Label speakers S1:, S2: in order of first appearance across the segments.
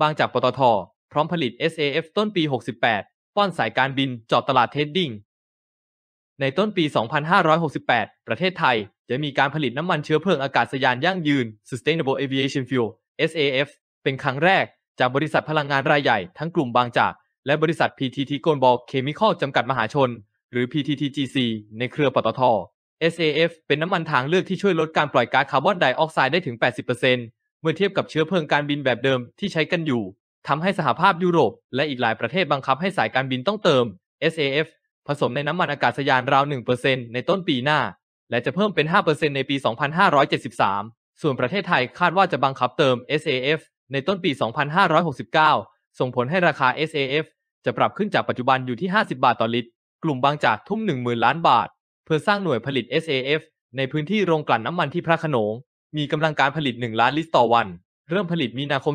S1: บางจากปตท พร้อมผลิต SAF ต้นปี 68 ป้อนสายการบินจอบตลาดเทรดดิ้ง ในต้นปี 2568 ประเทศไทยจะมีการผลิตน้ำมันเชื้อเพลิงอากาศยานยั่งยืน Sustainable Aviation Fuel SAF เป็นครั้งแรกจากบริษัทพลังงานรายใหญ่ทั้งกลุ่มบางจาก และบริษัท PTT g l b a l Chemical จำกัดมหาชน หรือ PTTGC ในเครือปตท SAF เป็นน้ำมันทางเลือกที่ช่วยลดการปล่อยก๊าซคาร์บอนไดออกไซด์ได้ถึง 80%เมื่อเทียบกับเชื้อเพลิงการบินแบบเดิมที่ใช้กันอยู่ ทำให้สหภาพยุโรป และอีกหลายประเทศบังคับให้สายการบินต้องเติม SAF ผสมในน้ำมันอากาศยานราว 1%ในต้นปีหน้า และจะเพิ่มเป็น 5%ในปี 2573 ส่วนประเทศไทยคาดว่าจะบังคับเติม SAF ในต้นปี 2569 ส่งผลให้ราคา SAF จะปรับขึ้นจากปัจจุบันอยู่ที่ 50 บาทต่อลิตร กลุ่มบางจากทุ่ม10,000ล้านบาท เพื่อสร้างหน่วยผลิต SAF ในพื้นที่โรงกลั่นน้ำมันที่พระขนงมีกำลังการผลิต 1 ล้านลิตรต่อวัน เริ่มผลิตมีนาคม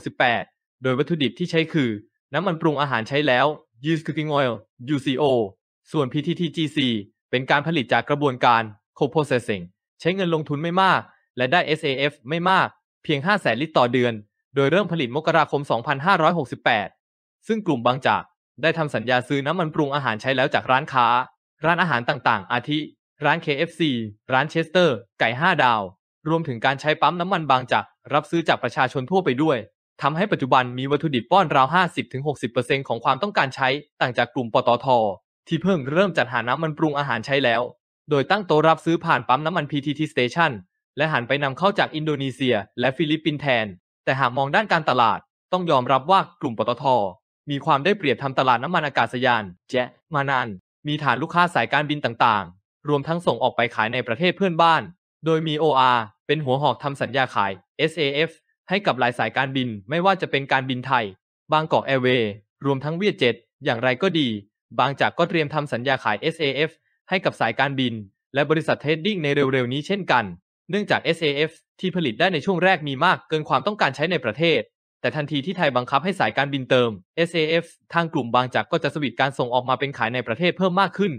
S1: 2568 โดยวัตถุดิบที่ใช้คือ น้ำมันปรุงอาหารใช้แล้ว u s e d Cooking Oil UCO ส่วน PTTGC เป็นการผลิตจากกระบวนการ Co-processing ใช้เงินลงทุนไม่มาก และได้ SAF ไม่มากเพียง 5 0 0แสนลิตรต่อเดือน โดยเริ่มผลิตมกราคม 2568 ซึ่งกลุ่มบางจาก ได้ทำสัญญาซื้อน้ำมันปรุงอาหารใช้แล้วจากร้านค้า ร้านอาหารต่างๆ อาทิ ร้าน KFC ร้านเชสเตอร์ไก่ 5 ดาวรวมถึงการใช้ปั๊มน้ำมันบางจากรับซื้อจากประชาชนทั่วไปด้วยทำให้ปัจจุบันมีวัตถุดิบป้อนราว 50-60%ของความต้องการใช้ต่างจากกลุ่มปตท ที่เพิ่งเริ่มจัดหาน้ำมันปรุงอาหารใช้แล้ว โดยตั้งโต๊ะรับซื้อผ่านปั๊มน้ำมัน PTT Station และหันไปนำเข้าจากอินโดนีเซียและฟิลิปปินส์แทน แต่หากมองด้านการตลาด ต้องยอมรับว่ากลุ่มปตท มีความได้เปรียบทำตลาดน้ำมันอากาศยานแจ๊มานานมีฐานลูกค้าสายการบินต่าง ๆ รวมทั้งส่งออกไปขายในประเทศเพื่อนบ้านโดยมี OR เป็นหัวหอกทำสัญญาขาย SAF ให้กับหลายสายการบินไม่ว่าจะเป็นการบินไทย บางกอกแอร์เวย์ รวมทั้งเวียดเจ็ตอย่างไรก็ดีบางจากก็เตรียมทำสัญญาขาย SAF ให้กับสายการบิน และบริษัทเทรดดิ้งในเร็วๆ นี้เช่นกัน เนื่องจาก SAF ที่ผลิตได้ในช่วงแรกมีมากเกินความต้องการใช้ในประเทศ แต่ทันทีที่ไทยบังคับให้สายการบินเติม SAF ทางกลุ่มบางจากก็จะสวิตการส่งออกมาเป็นขายในประเทศเพิ่มมากขึ้น